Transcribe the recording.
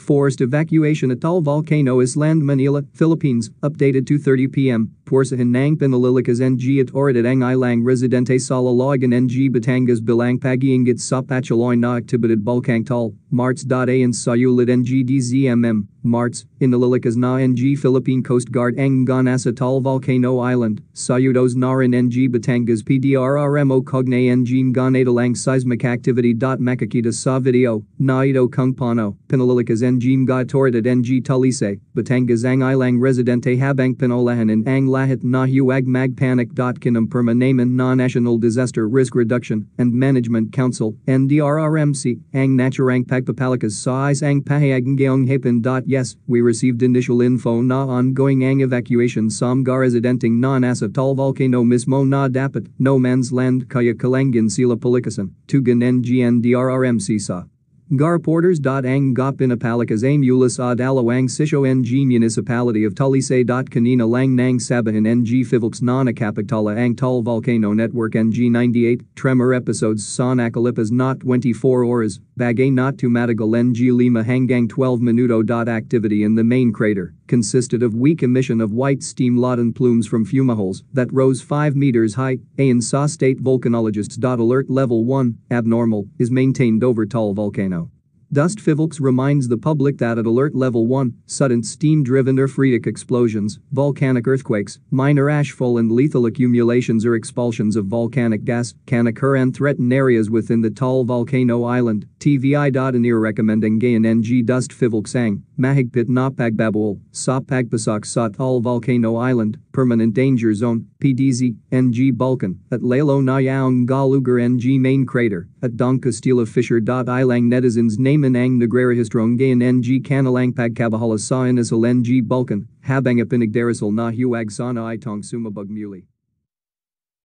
Forced evacuation Atoll volcano Island Manila, Philippines, updated 2.30 p.m. Porsahan ng Pinalilikas ng ang Ilang Residente logan ng Batangas Bilang Pagiangat sa Pachaloy na Aktibidad Bulkang Tal, Marts.A and Sayulid ng DZMM, Marts, Inalilikas na ng Philippine Coast Guard ang Ganas Atoll Volcano Island, Sayudos Naran ng Batangas PDRRMO Cogne ng Ganadalang Seismic Activity. Makakita sa video, Naito Kung Pano, Pinililika's Benjim Gai Toradat Ng Tulise, Batangas Ang Ilang Residente Habang Pinolahan and Ang Lahat Nahu Ag Magpanik. Kinam Perma Naman non National Disaster Risk Reduction and Management Council, NDRRMC, Ang Naturang Pagpapalakas Sa isang Ang Pahayagngayong Hapin. Yes, we received initial info na ongoing Ang evacuation Som Gar Residenteng Non Asaptal Volcano Mismo Na Dapat, No Man's Land Kaya Kalangan Sila Palikasan, Tugan NGNDRRMC Sa. Gar Porters. Ang Gopinapalakas Amulis Adalawang Sisho Ng Municipality of Tulise. Kanina Lang Nang Sabahin Ng Fivilps Nanakapagtala Ang Tal Volcano Network Ng 98 Tremor Episodes Sonakalipas Not 24 Horas Bagay Not to Matagal Ng Lima Hangang 12 Minuto. Activity in the main crater consisted of weak emission of white steam laden plumes from fumaholes that rose 5 meters high, ANSA state volcanologists. Alert level 1, abnormal, is maintained over tall volcano. Dust Fivolks reminds the public that at alert level 1, sudden steam-driven earthquake explosions, volcanic earthquakes, minor ashfall and lethal accumulations or expulsions of volcanic gas can occur and threaten areas within the tall volcano island, TVI.anir recommending Gayan NG Dust Fivolksang, Mahigpit Napagbabual, Sapagpasak Sa Tall Volcano Island, Permanent Danger Zone, PDZ, NG Balkan, at Lalo Nayaung Galugar NG Main Crater, at Don Castilla Fisher. Ilang Netizens Naman Ang Nagrarihistrongayan NG Kanalang Pagkabahala Sa Inasal NG Balkan, Habang Apinagdarasal Nahuag Sana Itong Sumabug Muli.